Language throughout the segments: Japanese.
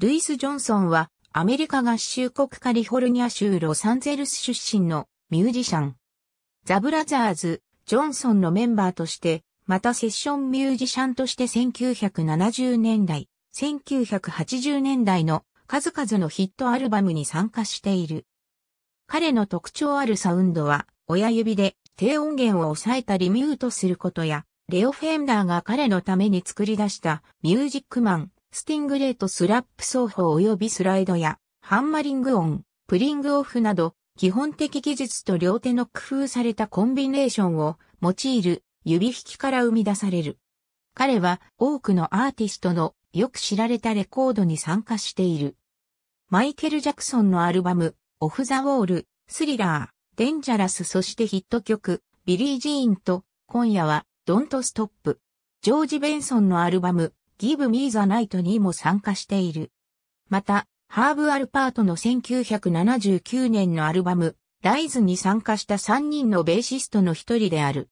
ルイス・ジョンソンはアメリカ合衆国カリフォルニア州ロサンゼルス出身のミュージシャン。ザ・ブラザーズ、ジョンソンのメンバーとして、またセッションミュージシャンとして1970年代、1980年代の数々のヒットアルバムに参加している。彼の特徴あるサウンドは、親指で低音源を抑えたりミュートすることや、レオ・フェンダーが彼のために作り出したミュージックマン、スティングレーとスラップ奏法及びスライドや、ハンマリング音、プリングオフなど、基本的技術と両手の工夫されたコンビネーションを用いる指弾きから生み出される。彼は多くのアーティストのよく知られたレコードに参加している。マイケル・ジャクソンのアルバム、オフ・ザ・ウォール、スリラー、デンジャラスそしてヒット曲、ビリー・ジーンと、今夜は、ドント・ストップ。ジョージ・ベンソンのアルバム、Give Me the Night にも参加している。また、ハーブ・アルパートの1979年のアルバム、ライズに参加した3人のベーシストの一人である。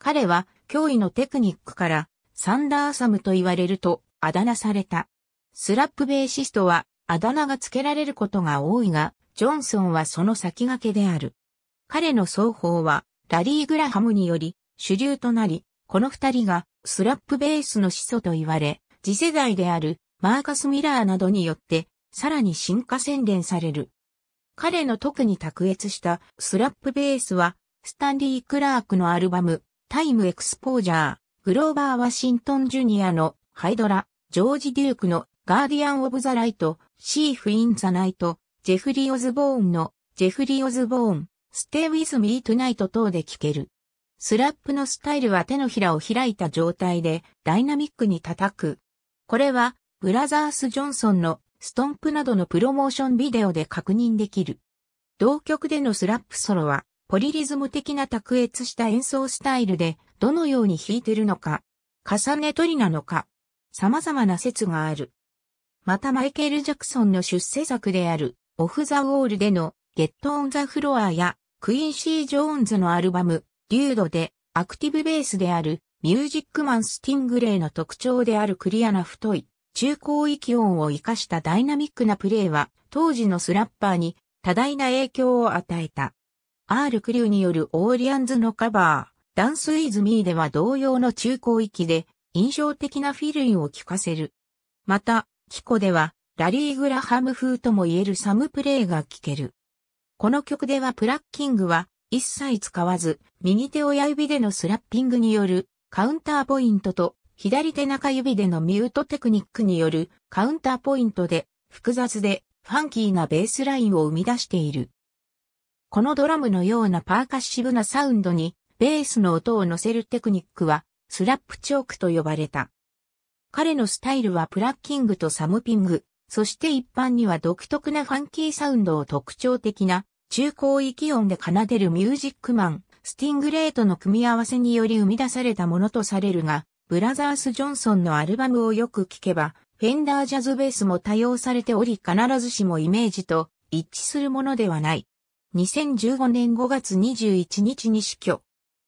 彼は、驚異のテクニックから、サンダーサムと言われると、あだ名された。スラップベーシストは、あだ名が付けられることが多いが、ジョンソンはその先駆けである。彼の奏法は、ラリー・グラハムにより、主流となり、この二人が、スラップベースの始祖と言われ、次世代であるマーカス・ミラーなどによって、さらに進化洗練される。彼の特に卓越したスラップベースは、スタンリー・クラークのアルバム、タイム・エクスポージャー、グローバー・ワシントン・ジュニアのハイドラ、ジョージ・デュークのガーディアン・オブ・ザ・ライト、シーフ・イン・ザ・ナイト、ジェフリー・オズボーンのジェフリー・オズボーン、ステイ・ウィズ・ミー・トゥナイト等で聴ける。スラップのスタイルは手のひらを開いた状態でダイナミックに叩くこれは、ブラザース・ジョンソンのストンプなどのプロモーションビデオで確認できる。同曲でのスラップソロは、ポリリズム的な卓越した演奏スタイルで、どのように弾いてるのか、重ね取りなのか、様々な説がある。またマイケル・ジャクソンの出世作である、オフ・ザ・ウォールでの、ゲット・オン・ザ・フロアや、クインシー・ジョーンズのアルバム、デュードで、アクティブベースである、ミュージックマンスティングレイの特徴であるクリアな太い、中高域音を活かしたダイナミックなプレイは、当時のスラッパーに多大な影響を与えた。R クリューによるオーリアンズのカバー、ダンスイズミーでは同様の中高域で、印象的なフィルインを聞かせる。また、キコでは、ラリー・グラハム風とも言えるサムプレイが聞ける。この曲ではプラッキングは一切使わず、右手親指でのスラッピングによるカウンターポイントと左手中指でのミュートテクニックによるカウンターポイントで複雑でファンキーなベースラインを生み出している。このドラムのようなパーカッシブなサウンドにベースの音を乗せるテクニックはスラップチョークと呼ばれた。彼のスタイルはプラッキングとサムピング、そして一般には独特なファンキーサウンドを特徴的な中高域音で奏でるミュージックマン、スティングレートの組み合わせにより生み出されたものとされるが、ブラザース・ジョンソンのアルバムをよく聴けば、フェンダージャズベースも多用されており必ずしもイメージと一致するものではない。2015年5月21日に死去。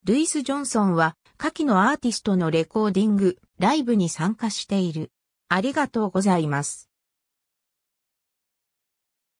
ルイス・ジョンソンは、下記のアーティストのレコーディング、ライブに参加している。ありがとうございます。